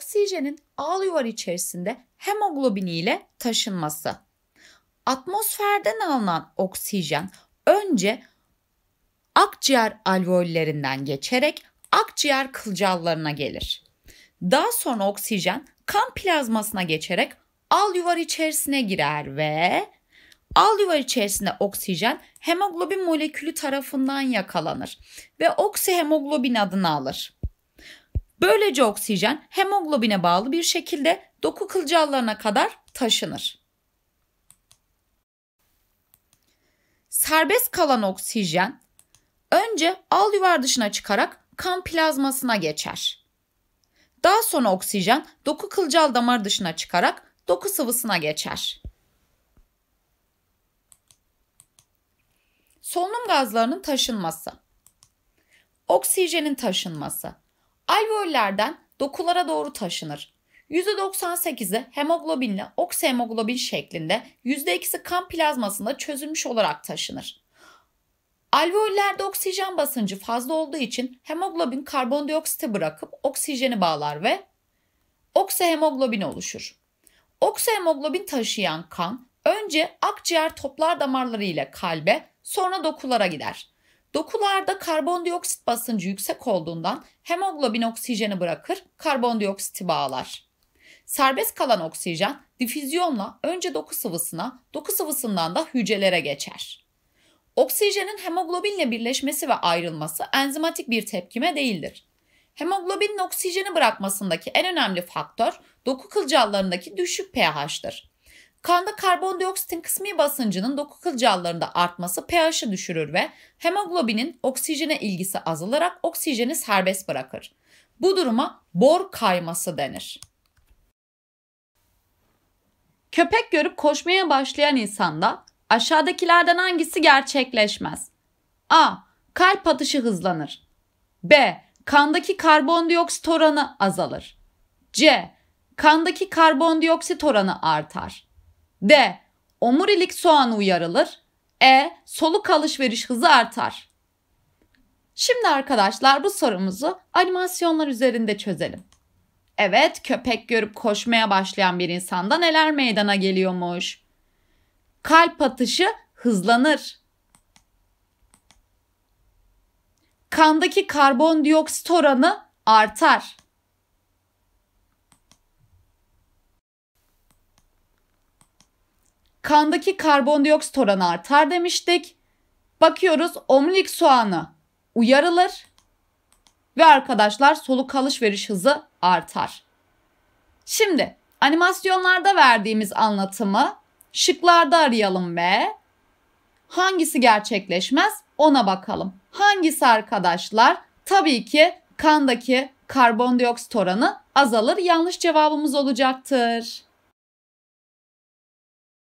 oksijenin al yuvar içerisinde hemoglobini ile taşınması. Atmosferden alınan oksijen önce akciğer alveollerinden geçerek akciğer kılcallarına gelir. Daha sonra oksijen kan plazmasına geçerek al yuvar içerisine girer ve al yuvar içerisinde oksijen hemoglobin molekülü tarafından yakalanır ve oksihemoglobin adını alır. Böylece oksijen hemoglobine bağlı bir şekilde doku kılcallarına kadar taşınır. Serbest kalan oksijen önce al yuvar dışına çıkarak kan plazmasına geçer. Daha sonra oksijen doku kılcal damar dışına çıkarak doku sıvısına geçer. Solunum gazlarının taşınması. Oksijenin taşınması. Alveollerden dokulara doğru taşınır. %98'i hemoglobinle oksihemoglobin şeklinde, %2'si kan plazmasında çözülmüş olarak taşınır. Alveollerde oksijen basıncı fazla olduğu için hemoglobin karbondioksiti bırakıp oksijeni bağlar ve oksihemoglobin oluşur. Oksihemoglobin taşıyan kan önce akciğer toplar damarları ile kalbe, sonra dokulara gider. Dokularda karbondioksit basıncı yüksek olduğundan hemoglobin oksijeni bırakır, karbondioksiti bağlar. Serbest kalan oksijen difüzyonla önce doku sıvısına, doku sıvısından da hücrelere geçer. Oksijenin hemoglobinle birleşmesi ve ayrılması enzimatik bir tepkime değildir. Hemoglobinin oksijeni bırakmasındaki en önemli faktör doku kılcallarındaki düşük pH'tır. Kanda karbondioksitin kısmi basıncının doku kılcallarında artması pH'i düşürür ve hemoglobinin oksijene ilgisi azalarak oksijeni serbest bırakır. Bu duruma bor kayması denir. Köpek görüp koşmaya başlayan insanda aşağıdakilerden hangisi gerçekleşmez? A. Kalp atışı hızlanır. B. Kandaki karbondioksit oranı azalır. C. Kandaki karbondioksit oranı artar. D. Omurilik soğanı uyarılır. E. Soluk alışveriş hızı artar. Şimdi arkadaşlar bu sorumuzu animasyonlar üzerinde çözelim. Evet, köpek görüp koşmaya başlayan bir insanda neler meydana geliyormuş? Kalp atışı hızlanır. Kandaki karbondioksit oranı artar. Kandaki karbondioksit oranı artar demiştik. Bakıyoruz omlik soğanı uyarılır ve arkadaşlar soluk alışveriş hızı artar. Şimdi animasyonlarda verdiğimiz anlatımı şıklarda arayalım ve hangisi gerçekleşmez ona bakalım. Hangisi arkadaşlar? Tabii ki kandaki karbondioksit oranı azalır. Yanlış cevabımız olacaktır.